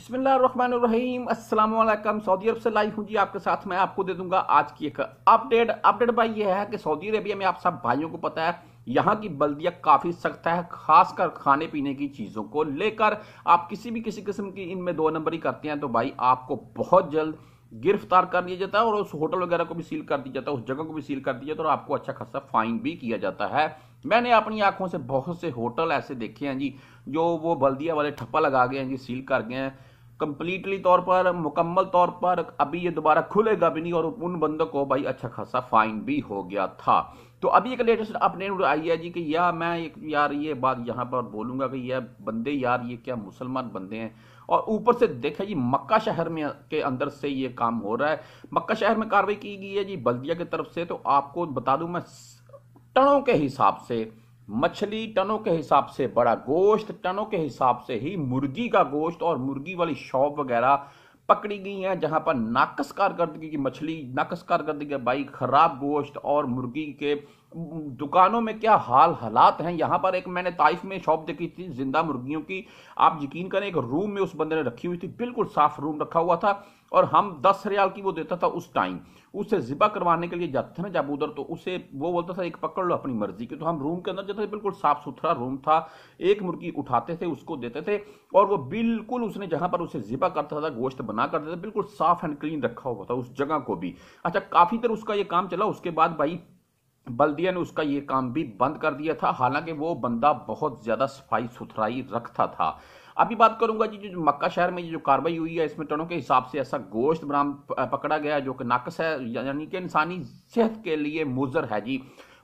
बिस्मिल्लाम अस्सलाम सऊदी अरब से लाइव हूँ जी आपके साथ मैं आपको दे दूंगा आज की एक अपडेट अपडेट भाई ये है कि सऊदी अरेबिया में आप सब भाइयों को पता है यहाँ की बल्दिया काफ़ी सख्त है खासकर खाने पीने की चीज़ों को लेकर आप किसी भी किसी किस्म की इनमें दो नंबरी करते हैं तो भाई आपको बहुत जल्द गिरफ्तार कर दिया जाता है और उस होटल वगैरह को भी सील कर दिया जाता है उस जगह को भी सील कर दिया जाता है और आपको अच्छा खासा फाइन भी किया जाता है मैंने अपनी आंखों से बहुत से होटल ऐसे देखे हैं जी जो वो बल्दिया वाले ठप्पा लगा गए हैं जी सील कर गए हैं कंप्लीटली तौर पर मुकम्मल तौर पर अभी ये दोबारा खुलेगा भी नहीं और उन बंदों को भाई अच्छा खासा फाइन भी हो गया था तो अभी एक लेटेस्ट अपडेट आई है जी कि या मैं एक यार ये बात यहाँ पर बोलूंगा कि यह बंदे यार ये क्या मुसलमान बंदे हैं और ऊपर से देखा जी मक्का शहर में के अंदर से ये काम हो रहा है मक्का शहर में कार्रवाई की गई है जी बल्दिया की तरफ से तो आपको बता दूं मैं टनों के हिसाब से मछली टनों के हिसाब से बड़ा गोश्त टनों के हिसाब से ही मुर्गी का गोश्त और मुर्गी वाली शॉप वगैरह पकड़ी गई हैं जहां पर नाकस कारकर्दगी की मछली नाकस कारकर्दगी बाई खराब गोश्त और मुर्गी के दुकानों में क्या हाल हालात हैं यहाँ पर एक मैंने ताइफ में शॉप देखी थी जिंदा मुर्गियों की आप यकीन करें एक रूम में उस बंदे ने रखी हुई थी बिल्कुल साफ रूम रखा हुआ था और हम दस रियाल की वो देता था उस टाइम उससे ज़िबा करवाने के लिए जाते थे ना जब उधर तो उसे वो बोलता था एक पकड़ लो अपनी मर्जी की तो हम रूम के अंदर जाते थे बिल्कुल साफ़ सुथरा रूम था एक मुर्गी उठाते थे उसको देते थे और वो बिल्कुल उसने जहाँ पर उसे ज़िबा करता था गोश्त बना करते थे बिल्कुल साफ़ एंड क्लीन रखा हुआ था उस जगह को भी अच्छा काफ़ी देर उसका ये काम चला उसके बाद भाई बल्दिया ने उसका ये काम भी बंद कर दिया था हालांकि वो बंदा बहुत ज़्यादा सफाई सुथराई रखता था अभी बात करूंगा जी जो मक्का शहर में जो कार्रवाई हुई है इसमें टनों के हिसाब से ऐसा गोश्त बराम पकड़ा गया जो कि नाकस है यानी कि इंसानी सेहत के लिए मुजर है जी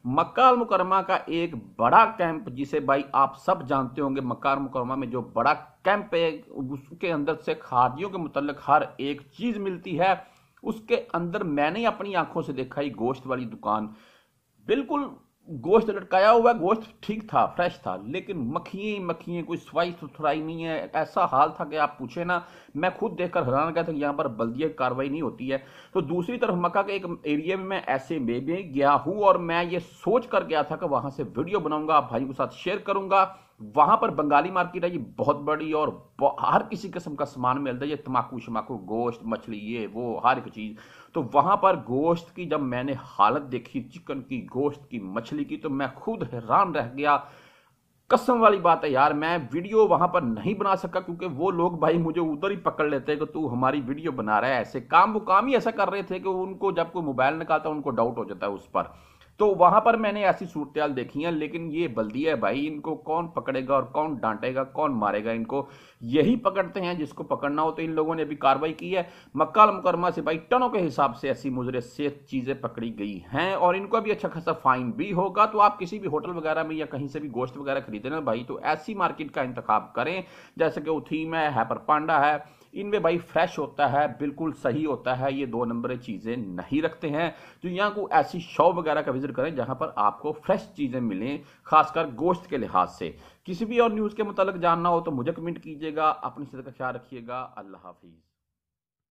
मक्का मुकरमा का एक बड़ा कैंप जिसे भाई आप सब जानते होंगे मक्का मुकरमा में जो बड़ा कैंप है उसके अंदर से खादियों के मुतलक हर एक चीज़ मिलती है उसके अंदर मैंने अपनी आंखों से देखा ही गोश्त वाली दुकान बिल्कुल गोश्त लटकाया हुआ गोश्त ठीक था फ्रेश था लेकिन मक्खियाँ ही मक्खियाँ कोई सफाई तो सुथराई नहीं है ऐसा हाल था कि आप पूछे ना मैं खुद देखकर हैरान गया था कि यहाँ पर बल्दिया कार्रवाई नहीं होती है तो दूसरी तरफ मक्का के एक एरिया में मैं ऐसे में भी गया हूँ और मैं ये सोच कर गया था कि वहाँ से वीडियो आप भाई के साथ शेयर करूंगा वहां पर बंगाली मार्केट है ये बहुत बड़ी और हर किसी किस्म का सामान मिलता है ये तम्बाकू शमाकू गोश्त मछली ये वो हर एक चीज़ तो वहां पर गोश्त की जब मैंने हालत देखी चिकन की गोश्त की मछली की तो मैं खुद हैरान रह गया कसम वाली बात है यार मैं वीडियो वहां पर नहीं बना सका क्योंकि वो लोग भाई मुझे उधर ही पकड़ लेते हैं कि तू हमारी वीडियो बना रहा है ऐसे काम वो काम ही ऐसा कर रहे थे कि उनको जब कोई मोबाइल निकालता उनको डाउट हो जाता है उस पर तो वहां पर मैंने ऐसी सूरतयाल देखी है लेकिन ये बल्दिया है भाई इनको कौन पकड़ेगा और कौन डांटेगा कौन मारेगा इनको यही पकड़ते हैं जिसको पकड़ना हो तो इन लोगों ने अभी कार्रवाई की है मक्का मुकरमा से भाई टनों के हिसाब से ऐसी मुजरे से चीज़ें पकड़ी गई हैं और इनको अभी अच्छा खासा फाइन भी होगा तो आप किसी भी होटल वगैरह में या कहीं से भी गोश्त वगैरह खरीदे ना भाई तो ऐसी मार्केट का इंतखा करें जैसे कि उथीम है हैपर पांडा है इनमें भाई फ्रेश होता है बिल्कुल सही होता है ये दो नंबर चीज़ें नहीं रखते हैं जो तो यहाँ को ऐसी शॉप वगैरह का विजिट करें जहाँ पर आपको फ्रेश चीज़ें मिलें खासकर गोश्त के लिहाज से किसी भी और न्यूज़ के मतलब जानना हो तो मुझे कमेंट कीजिएगा अपनी सेहत का ख्याल रखिएगा अल्लाह हाफिज़